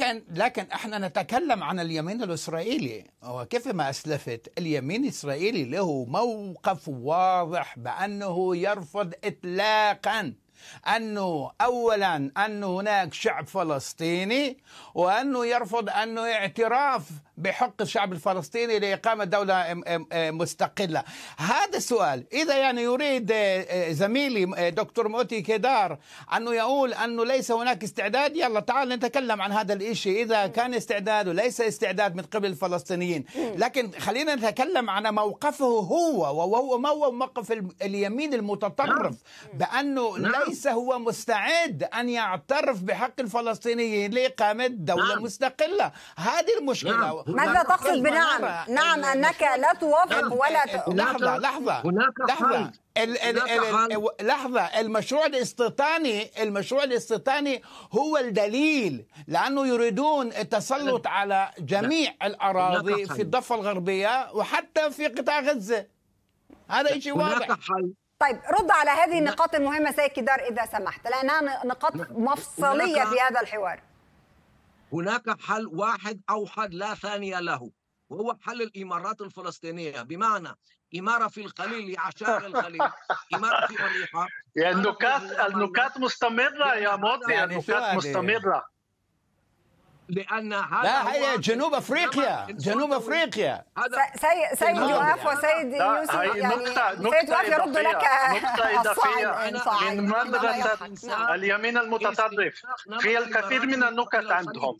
لكن لكن احنا نتكلم عن اليمين الاسرائيلي وكيف ما اسلفت اليمين الاسرائيلي له موقف واضح بانه يرفض اطلاقا انه اولا ان هناك شعب فلسطيني وانه يرفض انه اعتراف بحق الشعب الفلسطيني لإقامة دولة آه، مستقلة هذا السؤال إذا يعني يريد آه، آه، زميلي دكتور موتي كدار أنه يقول أنه ليس هناك استعداد يلا تعال نتكلم عن هذا الإشي إذا كان استعداد وليس استعداد من قبل الفلسطينيين لكن خلينا نتكلم عن موقفه هو وهو ما هو موقف اليمين المتطرف نعم. بأنه نعم. ليس هو مستعد أن يعترف بحق الفلسطينيين لإقامة دولة نعم. مستقلة هذه المشكلة ماذا تقصد بنعم؟ نعم انك لا توافق ولا لحظة لحظه لحظه الـ الـ الـ الـ لحظة المشروع الاستيطاني المشروع الاستيطاني هو الدليل لأنه يريدون التسلط على جميع الأراضي في الضفة الغربية وحتى في قطاع غزة هذا شيء واضح طيب رد على هذه النقاط المهمة سيد كدار إذا سمحت لأنها نقاط نعم. مفصلية في هذا الحوار هناك حل واحد أوحد لا ثانيه له وهو حل الإمارات الفلسطينية بمعنى إمارة في الخليل لعشائر الخليل إمارة في أريحة النكات النكات مستمرة يا موطي النكات يعني مستمرة لان هذا لا هي جنوب افريقيا جنوب افريقيا سيد سيد وسيد يوسف سيد يعني يوسف يرد لك نقطة إضافية من مدرسة اليمين المتطرف نعم. في الكثير من نعم. النكت نعم. عندهم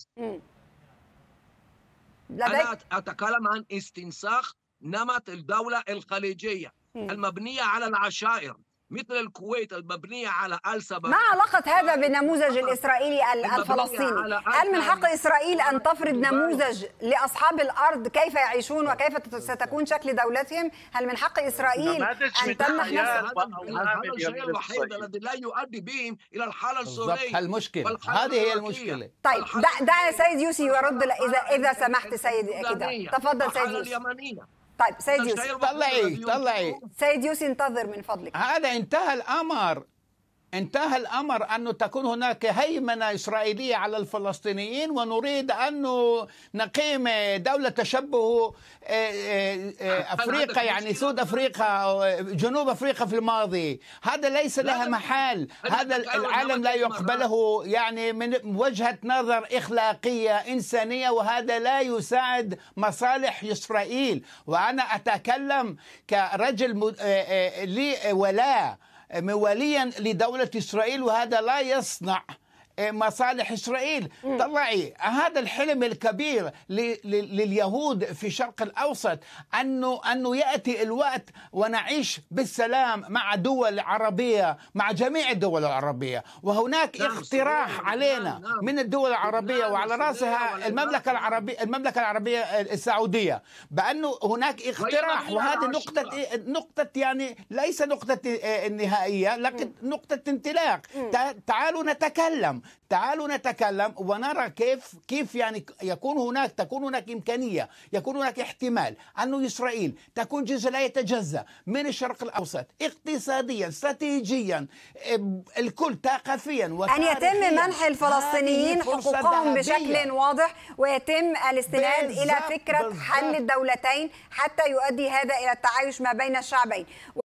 أنا أتكلم عن استنساخ نمط الدولة الخليجية المبنية على العشائر مثل الكويت المبنية على السبب ما علاقة هذا آه، بالنموذج الإسرائيلي الفلسطيني هل من حق إسرائيل أن تفرض نموذج لأصحاب الأرض كيف يعيشون وكيف ستكون شكل دولتهم هل من حق إسرائيل أن تمنح نفسها هذا الشيء الوحيد الذي لا يؤدي بهم إلى الحالة السورية المشكلة هذه هي المشكلة طيب دع, دع سيد يوسي يرد إذا, إذا سمحت سيد كده تفضل سيد يوسي طيب سيد طيب، يوسف طلعي طلعي سيد يوسف انتظر من فضلك هذا انتهى الامر انتهى الأمر أن تكون هناك هيمنة إسرائيلية على الفلسطينيين ونريد أن نقيم دولة تشبه آه، آه، آه، أفريقيا يعني سود أفريقيا جنوب أفريقيا في الماضي هذا ليس لها محال هذا العالم لا يقبله يعني من وجهة نظر إخلاقية إنسانية وهذا لا يساعد مصالح إسرائيل وأنا أتكلم كرجل لي ولاء مواليا لدولة إسرائيل وهذا لا يصنع إيه، مصالح إسرائيل طلعي هذا الحلم الكبير لليهود في الشرق الأوسط أنه, أنه يأتي الوقت ونعيش بالسلام مع دول عربية مع جميع الدول العربية وهناك نعم اقتراح نعم علينا نعم من الدول العربية نعم وعلى رأسها المملكة العربية المملكة العربية السعودية بأنه هناك اقتراح وهذه نقطة نقطة يعني ليس نقطة آه، نهائية لكن نقطة انطلاق تعالوا نتكلم تعالوا نتكلم ونرى كيف كيف يعني يكون هناك تكون هناك امكانيه يكون هناك احتمال ان اسرائيل تكون جزء لا يتجزا من الشرق الاوسط اقتصاديا استراتيجيا الكل ثقافيا ان يتم منح الفلسطينيين حقوقهم بشكل واضح ويتم الاستناد الى فكره بالزبط. حل الدولتين حتى يؤدي هذا الى التعايش ما بين الشعبين